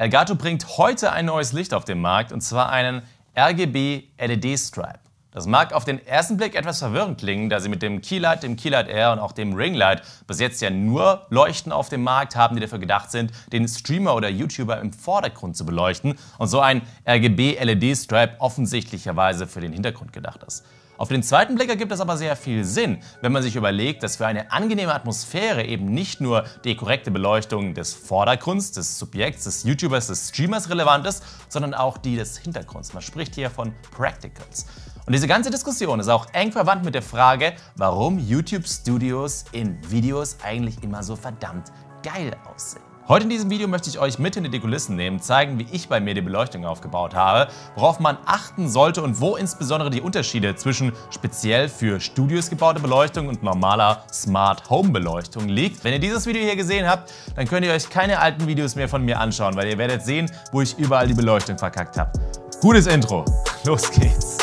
Elgato bringt heute ein neues Licht auf den Markt und zwar einen RGB LED Stripe. Das mag auf den ersten Blick etwas verwirrend klingen, da sie mit dem Keylight, dem Keylight Air und auch dem Ringlight bis jetzt ja nur Leuchten auf dem Markt haben, die dafür gedacht sind, den Streamer oder YouTuber im Vordergrund zu beleuchten und so ein RGB-LED-Stripe offensichtlicherweise für den Hintergrund gedacht ist. Auf den zweiten Blick ergibt das aber sehr viel Sinn, wenn man sich überlegt, dass für eine angenehme Atmosphäre eben nicht nur die korrekte Beleuchtung des Vordergrunds, des Subjekts, des YouTubers, des Streamers relevant ist, sondern auch die des Hintergrunds. Man spricht hier von Practicals. Und diese ganze Diskussion ist auch eng verwandt mit der Frage, warum YouTube Studios in Videos eigentlich immer so verdammt geil aussehen. Heute in diesem Video möchte ich euch mit hinter die Kulissen nehmen, zeigen, wie ich bei mir die Beleuchtung aufgebaut habe, worauf man achten sollte und wo insbesondere die Unterschiede zwischen speziell für Studios gebaute Beleuchtung und normaler Smart Home Beleuchtung liegt. Wenn ihr dieses Video hier gesehen habt, dann könnt ihr euch keine alten Videos mehr von mir anschauen, weil ihr werdet sehen, wo ich überall die Beleuchtung verkackt habe. Gutes Intro, los geht's!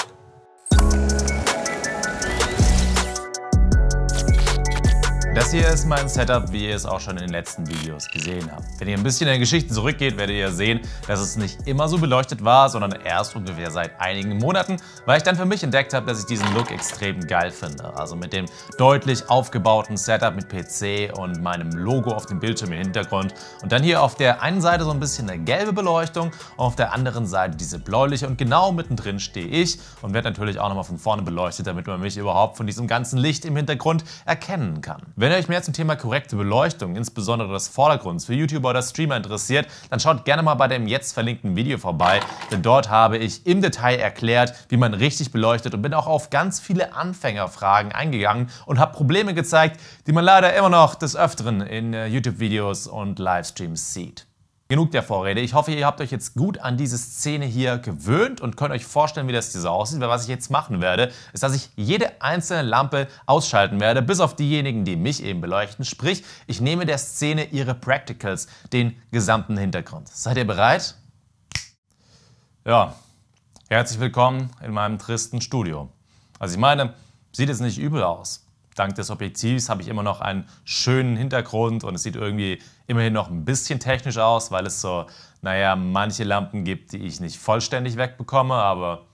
Das hier ist mein Setup, wie ihr es auch schon in den letzten Videos gesehen habt. Wenn ihr ein bisschen in der Geschichte zurückgeht, werdet ihr sehen, dass es nicht immer so beleuchtet war, sondern erst ungefähr seit einigen Monaten, weil ich dann für mich entdeckt habe, dass ich diesen Look extrem geil finde. Also mit dem deutlich aufgebauten Setup mit PC und meinem Logo auf dem Bildschirm im Hintergrund und dann hier auf der einen Seite so ein bisschen eine gelbe Beleuchtung und auf der anderen Seite diese bläuliche und genau mittendrin stehe ich und werde natürlich auch nochmal von vorne beleuchtet, damit man mich überhaupt von diesem ganzen Licht im Hintergrund erkennen kann. Wenn wenn ihr euch mehr zum Thema korrekte Beleuchtung, insbesondere des Vordergrunds für YouTuber oder Streamer interessiert, dann schaut gerne mal bei dem jetzt verlinkten Video vorbei, denn dort habe ich im Detail erklärt, wie man richtig beleuchtet und bin auch auf ganz viele Anfängerfragen eingegangen und habe Probleme gezeigt, die man leider immer noch des Öfteren in äh, YouTube-Videos und Livestreams sieht. Genug der Vorrede. Ich hoffe, ihr habt euch jetzt gut an diese Szene hier gewöhnt und könnt euch vorstellen, wie das hier so aussieht. Weil was ich jetzt machen werde, ist, dass ich jede einzelne Lampe ausschalten werde, bis auf diejenigen, die mich eben beleuchten. Sprich, ich nehme der Szene ihre Practicals, den gesamten Hintergrund. Seid ihr bereit? Ja, herzlich willkommen in meinem tristen Studio. Also ich meine, sieht jetzt nicht übel aus dank des Objektivs habe ich immer noch einen schönen Hintergrund und es sieht irgendwie immerhin noch ein bisschen technisch aus, weil es so, naja, manche Lampen gibt, die ich nicht vollständig wegbekomme, aber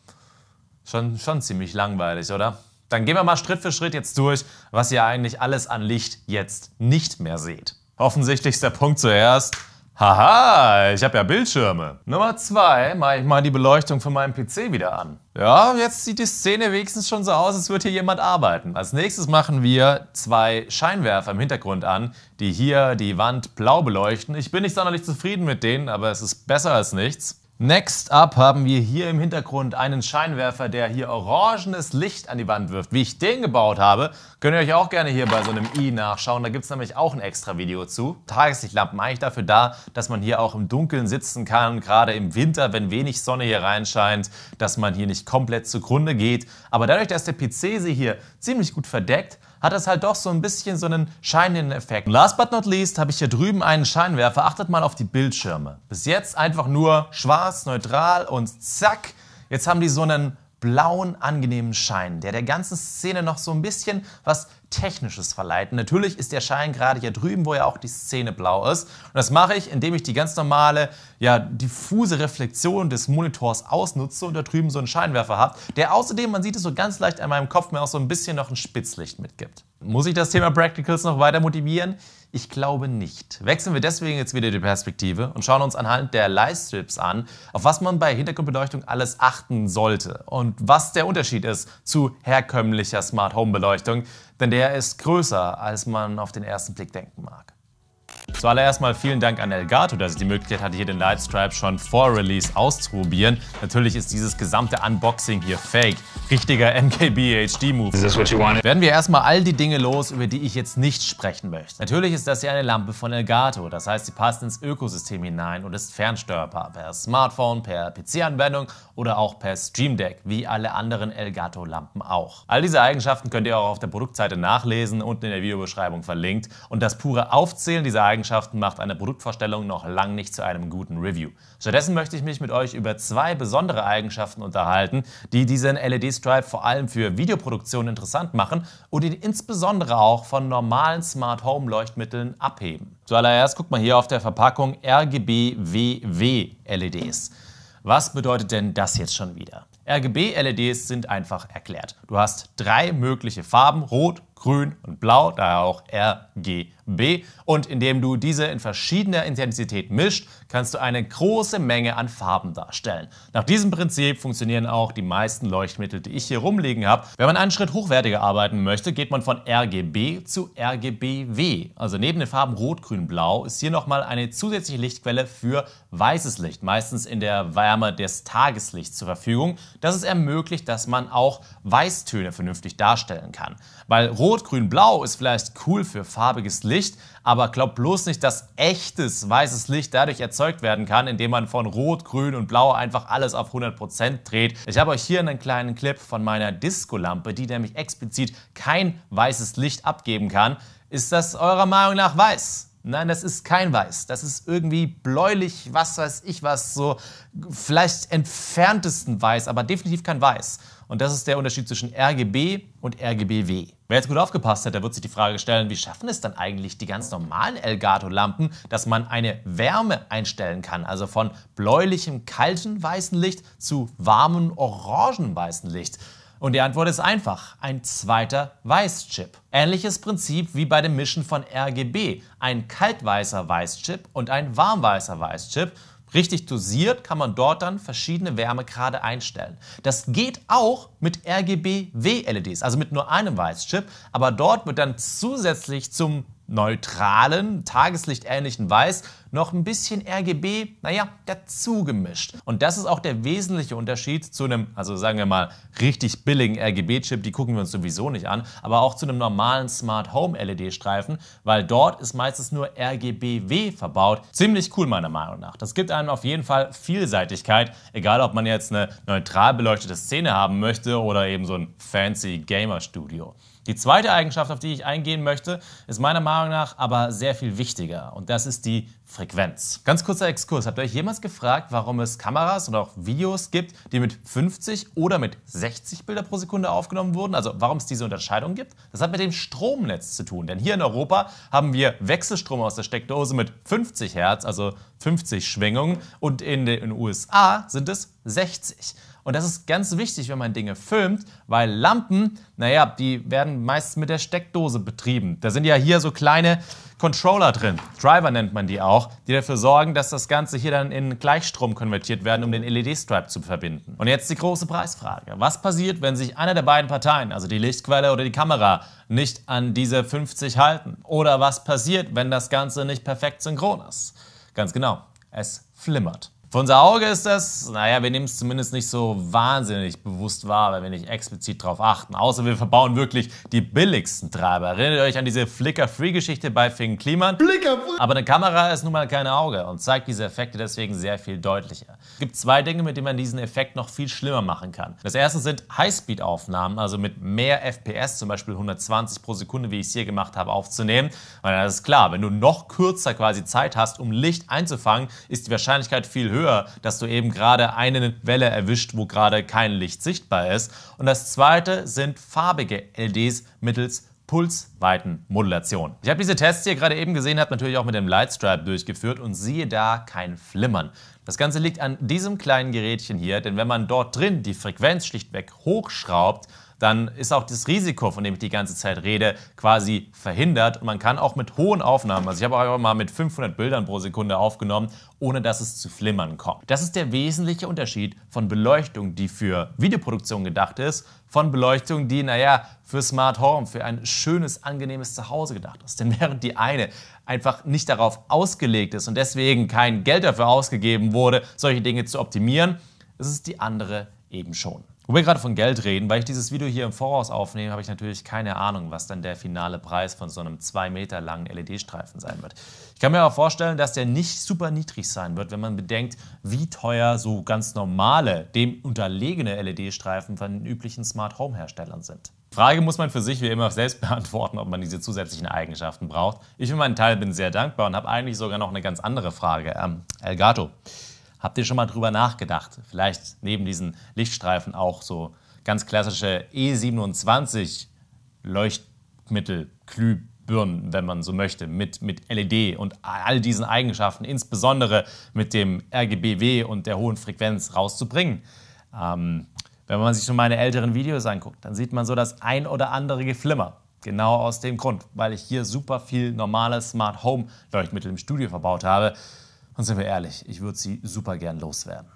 schon, schon ziemlich langweilig, oder? Dann gehen wir mal Schritt für Schritt jetzt durch, was ihr eigentlich alles an Licht jetzt nicht mehr seht. Offensichtlichster Punkt zuerst. Haha, ich habe ja Bildschirme. Nummer zwei, mache ich mal die Beleuchtung von meinem PC wieder an. Ja, jetzt sieht die Szene wenigstens schon so aus, als würde hier jemand arbeiten. Als nächstes machen wir zwei Scheinwerfer im Hintergrund an, die hier die Wand blau beleuchten. Ich bin nicht sonderlich zufrieden mit denen, aber es ist besser als nichts. Next up haben wir hier im Hintergrund einen Scheinwerfer, der hier orangenes Licht an die Wand wirft. Wie ich den gebaut habe, könnt ihr euch auch gerne hier bei so einem i nachschauen. Da gibt es nämlich auch ein extra Video zu. Tageslichtlampen eigentlich dafür da, dass man hier auch im Dunkeln sitzen kann, gerade im Winter, wenn wenig Sonne hier reinscheint, dass man hier nicht komplett zugrunde geht. Aber dadurch, dass der PC sie hier ziemlich gut verdeckt, hat es halt doch so ein bisschen so einen scheinenden Effekt. last but not least habe ich hier drüben einen Scheinwerfer. Achtet mal auf die Bildschirme. Bis jetzt einfach nur schwarz, neutral und zack. Jetzt haben die so einen blauen, angenehmen Schein, der der ganzen Szene noch so ein bisschen was Technisches verleiht. natürlich ist der Schein gerade hier drüben, wo ja auch die Szene blau ist. Und das mache ich, indem ich die ganz normale, ja, diffuse Reflexion des Monitors ausnutze und da drüben so einen Scheinwerfer habe, der außerdem, man sieht es so ganz leicht an meinem Kopf, mir auch so ein bisschen noch ein Spitzlicht mitgibt. Muss ich das Thema Practicals noch weiter motivieren? Ich glaube nicht. Wechseln wir deswegen jetzt wieder die Perspektive und schauen uns anhand der Livestrips an, auf was man bei Hintergrundbeleuchtung alles achten sollte und was der Unterschied ist zu herkömmlicher Smart Home Beleuchtung, denn der ist größer, als man auf den ersten Blick denken mag. Zuallererst mal vielen Dank an Elgato, dass ich die Möglichkeit hatte, hier den Lightstripe schon vor Release auszuprobieren. Natürlich ist dieses gesamte Unboxing hier fake. Richtiger NKBHD-Move. Werden wir erstmal all die Dinge los, über die ich jetzt nicht sprechen möchte. Natürlich ist das hier eine Lampe von Elgato, das heißt, sie passt ins Ökosystem hinein und ist fernsteuerbar per Smartphone, per PC-Anwendung oder auch per Stream Deck, wie alle anderen Elgato-Lampen auch. All diese Eigenschaften könnt ihr auch auf der Produktseite nachlesen, unten in der Videobeschreibung verlinkt. Und das pure Aufzählen dieser Eigenschaften macht eine Produktvorstellung noch lang nicht zu einem guten Review. Stattdessen möchte ich mich mit euch über zwei besondere Eigenschaften unterhalten, die diesen LED-Stream Stripe vor allem für Videoproduktion interessant machen und ihn insbesondere auch von normalen Smart Home Leuchtmitteln abheben. Zuallererst guckt man hier auf der Verpackung RGB WW LEDs. Was bedeutet denn das jetzt schon wieder? RGB LEDs sind einfach erklärt. Du hast drei mögliche Farben, rot, Grün und Blau, daher auch RGB. Und indem du diese in verschiedener Intensität mischt, kannst du eine große Menge an Farben darstellen. Nach diesem Prinzip funktionieren auch die meisten Leuchtmittel, die ich hier rumliegen habe. Wenn man einen Schritt hochwertiger arbeiten möchte, geht man von RGB zu RGBW. Also neben den Farben Rot, Grün, Blau ist hier nochmal eine zusätzliche Lichtquelle für weißes Licht, meistens in der Wärme des Tageslichts zur Verfügung. Das es ermöglicht, dass man auch Weißtöne vernünftig darstellen kann. Weil Rot Rot, Grün, Blau ist vielleicht cool für farbiges Licht, aber glaubt bloß nicht, dass echtes weißes Licht dadurch erzeugt werden kann, indem man von Rot, Grün und Blau einfach alles auf 100% dreht. Ich habe euch hier einen kleinen Clip von meiner Disco-Lampe, die nämlich explizit kein weißes Licht abgeben kann. Ist das eurer Meinung nach weiß? Nein, das ist kein Weiß. Das ist irgendwie bläulich, was weiß ich was, so vielleicht entferntesten Weiß, aber definitiv kein Weiß. Und das ist der Unterschied zwischen RGB und RGBW. Wer jetzt gut aufgepasst hat, der wird sich die Frage stellen, wie schaffen es dann eigentlich die ganz normalen Elgato-Lampen, dass man eine Wärme einstellen kann, also von bläulichem, kalten, weißen Licht zu warmem, orangen, weißen Licht. Und die Antwort ist einfach, ein zweiter Weißchip. Ähnliches Prinzip wie bei dem Mischen von RGB, ein kaltweißer Weißchip und ein warmweißer Weißchip. Richtig dosiert kann man dort dann verschiedene Wärmegrade einstellen. Das geht auch mit RGB-W-LEDs, also mit nur einem Weißchip, aber dort wird dann zusätzlich zum neutralen, tageslichtähnlichen Weiß noch ein bisschen RGB, naja, dazu gemischt. Und das ist auch der wesentliche Unterschied zu einem, also sagen wir mal, richtig billigen RGB-Chip, die gucken wir uns sowieso nicht an, aber auch zu einem normalen Smart Home LED-Streifen, weil dort ist meistens nur RGBW verbaut. Ziemlich cool meiner Meinung nach. Das gibt einem auf jeden Fall Vielseitigkeit, egal ob man jetzt eine neutral beleuchtete Szene haben möchte oder eben so ein fancy Gamer-Studio. Die zweite Eigenschaft, auf die ich eingehen möchte, ist meiner Meinung nach aber sehr viel wichtiger und das ist die Frequenz. Ganz kurzer Exkurs. Habt ihr euch jemals gefragt, warum es Kameras und auch Videos gibt, die mit 50 oder mit 60 Bilder pro Sekunde aufgenommen wurden? Also warum es diese Unterscheidung gibt? Das hat mit dem Stromnetz zu tun. Denn hier in Europa haben wir Wechselstrom aus der Steckdose mit 50 Hertz, also 50 Schwingungen und in den USA sind es 60. Und das ist ganz wichtig, wenn man Dinge filmt, weil Lampen, naja, die werden meistens mit der Steckdose betrieben. Da sind ja hier so kleine Controller drin, Driver nennt man die auch, die dafür sorgen, dass das Ganze hier dann in Gleichstrom konvertiert werden, um den LED-Stripe zu verbinden. Und jetzt die große Preisfrage. Was passiert, wenn sich einer der beiden Parteien, also die Lichtquelle oder die Kamera, nicht an diese 50 halten? Oder was passiert, wenn das Ganze nicht perfekt synchron ist? Ganz genau, es flimmert. Für unser Auge ist das, naja, wir nehmen es zumindest nicht so wahnsinnig bewusst wahr, weil wir nicht explizit darauf achten. Außer wir verbauen wirklich die billigsten Treiber. Erinnert euch an diese Flicker-Free-Geschichte bei Fing Kliman? Flicker -free. Aber eine Kamera ist nun mal kein Auge und zeigt diese Effekte deswegen sehr viel deutlicher. Es gibt zwei Dinge, mit denen man diesen Effekt noch viel schlimmer machen kann. Das erste sind Highspeed-Aufnahmen, also mit mehr FPS, zum Beispiel 120 pro Sekunde, wie ich es hier gemacht habe, aufzunehmen. Weil das ist klar, wenn du noch kürzer quasi Zeit hast, um Licht einzufangen, ist die Wahrscheinlichkeit viel höher höher, dass du eben gerade eine Welle erwischt, wo gerade kein Licht sichtbar ist. Und das zweite sind farbige LEDs mittels Pulsweitenmodulation. Ich habe diese Tests, hier gerade eben gesehen habe natürlich auch mit dem Lightstripe durchgeführt und siehe da kein Flimmern. Das Ganze liegt an diesem kleinen Gerätchen hier, denn wenn man dort drin die Frequenz schlichtweg hochschraubt, dann ist auch das Risiko, von dem ich die ganze Zeit rede, quasi verhindert. Und man kann auch mit hohen Aufnahmen, also ich habe auch mal mit 500 Bildern pro Sekunde aufgenommen, ohne dass es zu Flimmern kommt. Das ist der wesentliche Unterschied von Beleuchtung, die für Videoproduktion gedacht ist, von Beleuchtung, die, naja, für Smart Home, für ein schönes, angenehmes Zuhause gedacht ist. Denn während die eine einfach nicht darauf ausgelegt ist und deswegen kein Geld dafür ausgegeben wurde, solche Dinge zu optimieren, ist es die andere eben schon. Wo wir gerade von Geld reden, weil ich dieses Video hier im Voraus aufnehme, habe ich natürlich keine Ahnung, was dann der finale Preis von so einem 2 Meter langen LED-Streifen sein wird. Ich kann mir aber vorstellen, dass der nicht super niedrig sein wird, wenn man bedenkt, wie teuer so ganz normale, dem unterlegene LED-Streifen von den üblichen Smart Home-Herstellern sind. Frage muss man für sich wie immer selbst beantworten, ob man diese zusätzlichen Eigenschaften braucht. Ich für meinen Teil bin sehr dankbar und habe eigentlich sogar noch eine ganz andere Frage. Ähm, Elgato. Habt ihr schon mal drüber nachgedacht? Vielleicht neben diesen Lichtstreifen auch so ganz klassische E27 Leuchtmittel, Glühbirnen, wenn man so möchte, mit, mit LED und all diesen Eigenschaften, insbesondere mit dem RGBW und der hohen Frequenz rauszubringen. Ähm, wenn man sich schon meine älteren Videos anguckt, dann sieht man so das ein oder andere Geflimmer. Genau aus dem Grund, weil ich hier super viel normales Smart Home Leuchtmittel im Studio verbaut habe. Und sind wir ehrlich, ich würde sie super gern loswerden.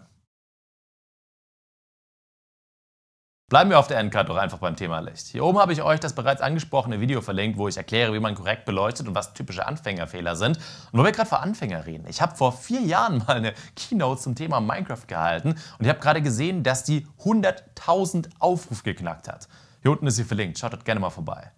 Bleiben wir auf der Endcard doch einfach beim Thema Licht. Hier oben habe ich euch das bereits angesprochene Video verlinkt, wo ich erkläre, wie man korrekt beleuchtet und was typische Anfängerfehler sind. Und wo wir gerade vor Anfänger reden, ich habe vor vier Jahren mal eine Keynote zum Thema Minecraft gehalten und ich habe gerade gesehen, dass die 100.000 Aufrufe geknackt hat. Hier unten ist sie verlinkt, schaut dort gerne mal vorbei.